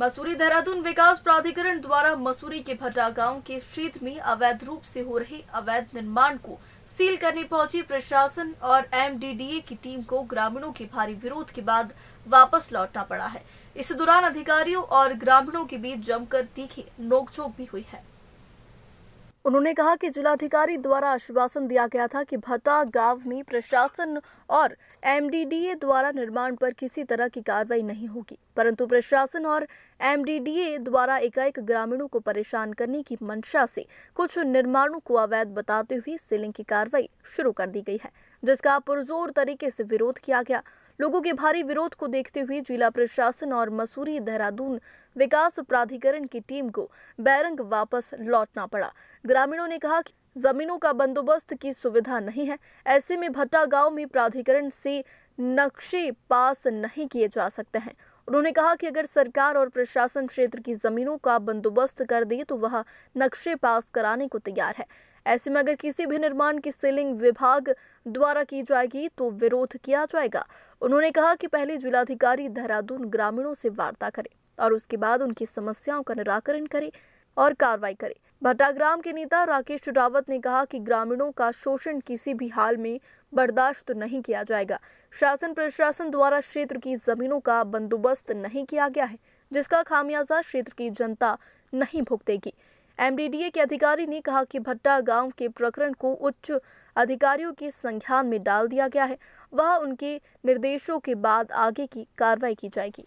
मसूरी देहरादून विकास प्राधिकरण द्वारा मसूरी के भट्टा गांव के क्षेत्र में अवैध रूप से हो रहे अवैध निर्माण को सील करने पहुंची प्रशासन और एमडीडीए की टीम को ग्रामीणों के भारी विरोध के बाद वापस लौटना पड़ा है इस दौरान अधिकारियों और ग्रामीणों के बीच जमकर तीखी नोकझोंक भी हुई है उन्होंने कहा कि जिलाधिकारी द्वारा आश्वासन दिया गया था कि भट्टा गांव में प्रशासन और एमडीडीए द्वारा निर्माण पर किसी तरह की कार्रवाई नहीं होगी परंतु प्रशासन और एमडीडीए द्वारा एकाएक ग्रामीणों को परेशान करने की मंशा से कुछ निर्माणों को अवैध बताते हुए सीलिंग की कार्रवाई शुरू कर दी गई है जिसका पुरजोर तरीके से विरोध किया गया लोगों के भारी विरोध को देखते हुए जिला प्रशासन और मसूरी देहरादून विकास प्राधिकरण की टीम को बैरंग वापस लौटना पड़ा ग्रामीणों ने कहा कि जमीनों का बंदोबस्त की सुविधा नहीं है ऐसे में भट्टा गांव में प्राधिकरण से नक्शे पास नहीं किए जा सकते हैं उन्होंने कहा कि अगर सरकार और प्रशासन क्षेत्र की जमीनों का बंदोबस्त कर दे तो वह नक्शे पास कराने को तैयार है ऐसे में अगर किसी भी निर्माण की सीलिंग विभाग द्वारा की जाएगी तो विरोध किया जाएगा उन्होंने कहा कि पहले जिलाधिकारी देहरादून ग्रामीणों से वार्ता करें और उसके बाद उनकी समस्याओं का निराकरण करें और कार्रवाई करे भट्टाग्राम के नेता राकेश रावत ने कहा कि ग्रामीणों का शोषण किसी भी हाल में बर्दाश्त नहीं किया जाएगा शासन प्रशासन द्वारा क्षेत्र की जमीनों का बंदोबस्त नहीं किया गया है जिसका खामियाजा क्षेत्र की जनता नहीं भुगतेगी एमडीडीए के अधिकारी ने कहा कि भट्टा गांव के प्रकरण को उच्च अधिकारियों के संज्ञान में डाल दिया गया है वह उनके निर्देशों के बाद आगे की कार्रवाई की जाएगी